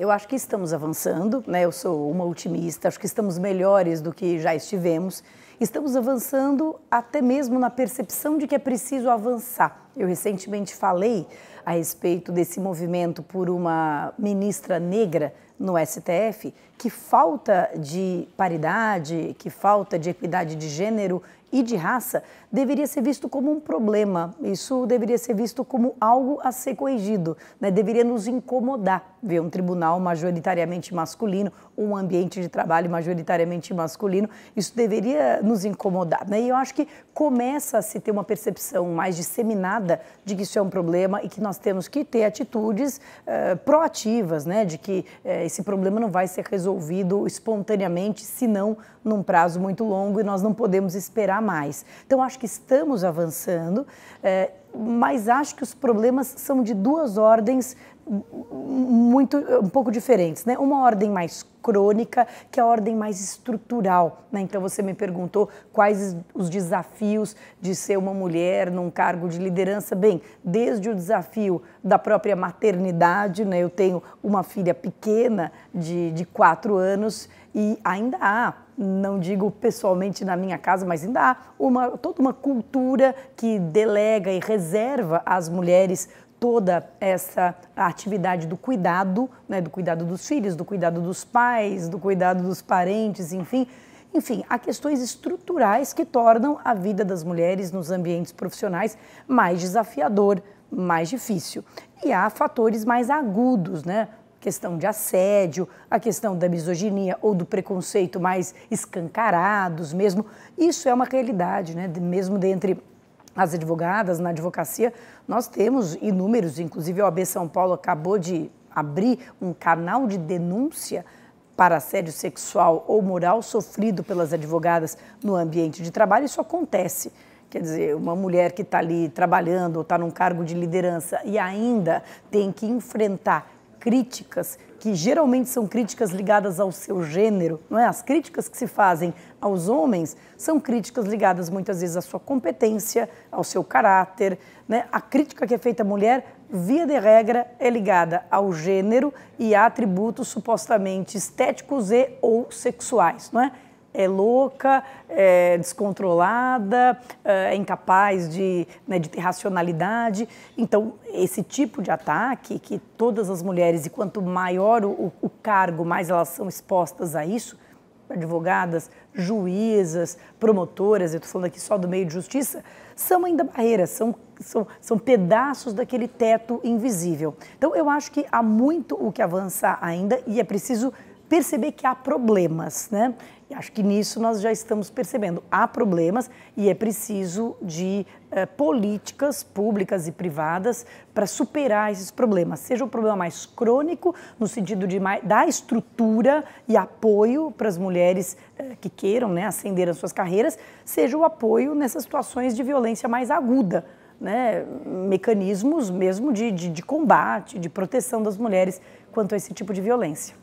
Eu acho que estamos avançando, né? Eu sou uma otimista, acho que estamos melhores do que já estivemos. Estamos avançando até mesmo na percepção de que é preciso avançar. Eu recentemente falei a respeito desse movimento por uma ministra negra no STF, que falta de paridade, que falta de equidade de gênero e de raça deveria ser visto como um problema. Isso deveria ser visto como algo a ser corrigido. Né? Deveria nos incomodar ver um tribunal majoritariamente masculino, um ambiente de trabalho majoritariamente masculino. Isso deveria nos incomodar. Né? E eu acho que começa a se ter uma percepção mais disseminada de que isso é um problema e que nós nós temos que ter atitudes eh, proativas, né, de que eh, esse problema não vai ser resolvido espontaneamente, senão num prazo muito longo e nós não podemos esperar mais. Então, acho que estamos avançando, eh, mas acho que os problemas são de duas ordens muito um pouco diferentes, né? Uma ordem mais crônica, que é a ordem mais estrutural, né? Então você me perguntou quais os desafios de ser uma mulher num cargo de liderança. Bem, desde o desafio da própria maternidade, né? Eu tenho uma filha pequena de, de quatro anos e ainda há não digo pessoalmente na minha casa, mas ainda há uma, toda uma cultura que delega e reserva às mulheres toda essa atividade do cuidado, né, do cuidado dos filhos, do cuidado dos pais, do cuidado dos parentes, enfim. Enfim, há questões estruturais que tornam a vida das mulheres nos ambientes profissionais mais desafiador, mais difícil. E há fatores mais agudos, né? questão de assédio, a questão da misoginia ou do preconceito mais escancarados mesmo. Isso é uma realidade, né? Mesmo dentre as advogadas na advocacia, nós temos inúmeros, inclusive a OAB São Paulo acabou de abrir um canal de denúncia para assédio sexual ou moral sofrido pelas advogadas no ambiente de trabalho, isso acontece. Quer dizer, uma mulher que está ali trabalhando ou está num cargo de liderança e ainda tem que enfrentar críticas, que geralmente são críticas ligadas ao seu gênero, não é? As críticas que se fazem aos homens são críticas ligadas muitas vezes à sua competência, ao seu caráter, né? A crítica que é feita à mulher, via de regra, é ligada ao gênero e a atributos supostamente estéticos e ou sexuais, não é? é louca, é descontrolada, é, é incapaz de, né, de ter racionalidade. Então, esse tipo de ataque que todas as mulheres, e quanto maior o, o cargo, mais elas são expostas a isso, advogadas, juízas, promotoras, eu estou falando aqui só do meio de justiça, são ainda barreiras, são, são, são pedaços daquele teto invisível. Então, eu acho que há muito o que avançar ainda e é preciso perceber que há problemas, né? E acho que nisso nós já estamos percebendo. Há problemas e é preciso de eh, políticas públicas e privadas para superar esses problemas. Seja o um problema mais crônico, no sentido de dar estrutura e apoio para as mulheres eh, que queiram né, as suas carreiras, seja o apoio nessas situações de violência mais aguda. Né, mecanismos mesmo de, de, de combate, de proteção das mulheres quanto a esse tipo de violência.